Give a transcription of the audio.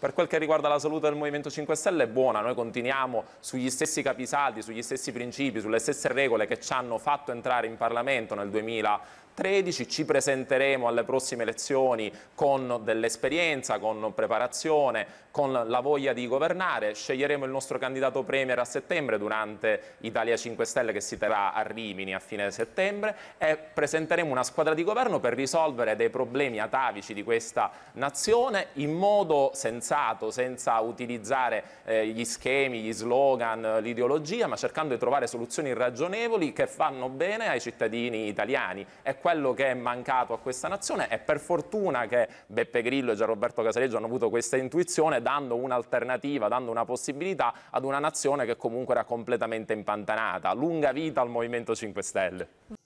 Per quel che riguarda la salute del Movimento 5 Stelle è buona, noi continuiamo sugli stessi capisaldi, sugli stessi principi, sulle stesse regole che ci hanno fatto entrare in Parlamento nel 2000 2013, ci presenteremo alle prossime elezioni con dell'esperienza, con preparazione, con la voglia di governare, sceglieremo il nostro candidato premier a settembre durante Italia 5 Stelle che si terrà a Rimini a fine settembre e presenteremo una squadra di governo per risolvere dei problemi atavici di questa nazione in modo sensato, senza utilizzare eh, gli schemi, gli slogan, l'ideologia, ma cercando di trovare soluzioni ragionevoli che fanno bene ai cittadini italiani. E quello che è mancato a questa nazione e per fortuna che Beppe Grillo e Gianroberto Casaleggio hanno avuto questa intuizione dando un'alternativa, dando una possibilità ad una nazione che comunque era completamente impantanata. Lunga vita al Movimento 5 Stelle.